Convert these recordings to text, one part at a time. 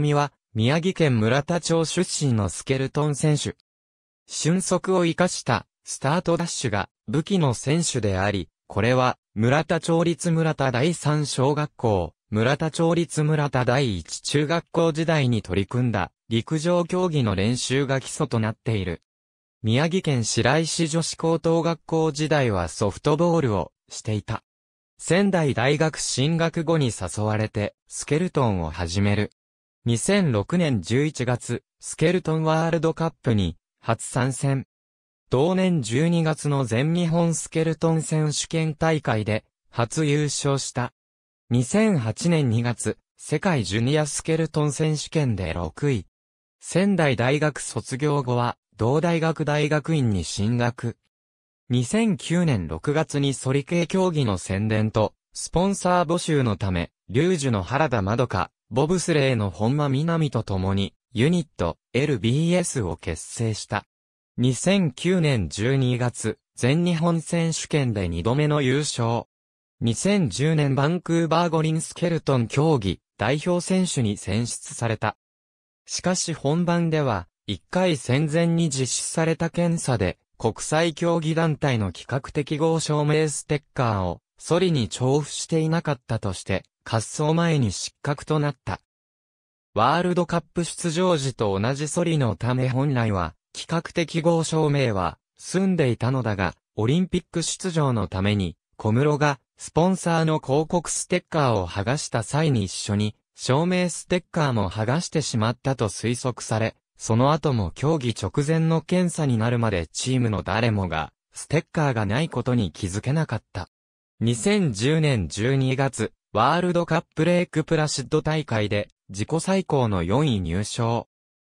みは、宮城県村田町出身のスケルトン選手。俊足を生かしたスタートダッシュが武器の選手であり、これは村田町立村田第三小学校、村田町立村田第一中学校時代に取り組んだ陸上競技の練習が基礎となっている。宮城県白石女子高等学校時代はソフトボールをしていた。仙台大学進学後に誘われてスケルトンを始める。2006年11月、スケルトンワールドカップに初参戦。同年12月の全日本スケルトン選手権大会で初優勝した。2008年2月、世界ジュニアスケルトン選手権で6位。仙台大学卒業後は、同大学大学院に進学。2009年6月にソリ系競技の宣伝と、スポンサー募集のため、リュージュの原田まどか、ボブスレーの本間南と共に、ユニット、LBS を結成した。2009年12月、全日本選手権で2度目の優勝。2010年バンクーバー五輪スケルトン競技代表選手に選出された。しかし本番では、1回戦前に実施された検査で、国際競技団体の企画適合証明ステッカーをソリに調布していなかったとして、滑走前に失格となった。ワールドカップ出場時と同じソリのため本来は、企画的合証明は、済んでいたのだが、オリンピック出場のために、小室が、スポンサーの広告ステッカーを剥がした際に一緒に、証明ステッカーも剥がしてしまったと推測され、その後も競技直前の検査になるまでチームの誰もが、ステッカーがないことに気づけなかった。2010年12月、ワールドカップレイクプラシッド大会で自己最高の4位入賞。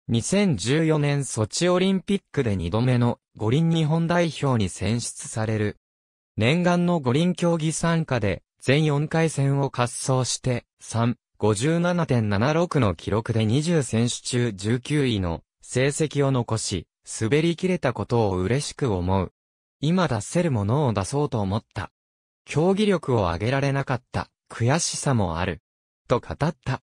2014年ソチオリンピックで2度目の五輪日本代表に選出される。念願の五輪競技参加で全4回戦を滑走して3、57.76の記録で20選手中19位の成績を残し、滑り切れたことを嬉しく思う。今出せるものを出そうと思った。競技力を上げられなかった悔しさもある。と語った。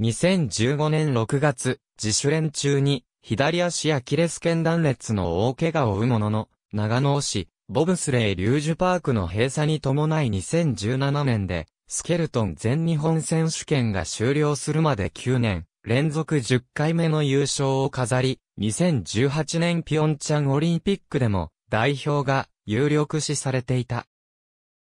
2015年6月、自主練中に左足アキレス腱断裂の大怪我を負うものの、長野市、ボブスレイ・リュージュパークの閉鎖に伴い2017年で、スケルトン全日本選手権が終了するまで9年、連続10回目の優勝を飾り、2018年ピョンチャンオリンピックでも、代表が有力視されていた。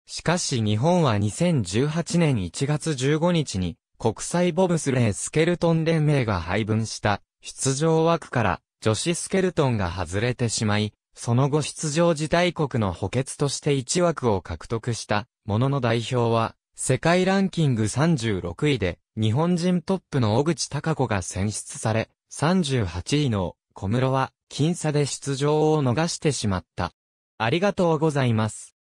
しかし日本は2018年1月15日に国際ボブスレースケルトン連盟が配分した出場枠から女子スケルトンが外れてしまい、その後出場自体国の補欠として1枠を獲得したものの代表は世界ランキング36位で日本人トップの小口隆子が選出され38位の小室は僅差で出場を逃してしまった。ありがとうございます。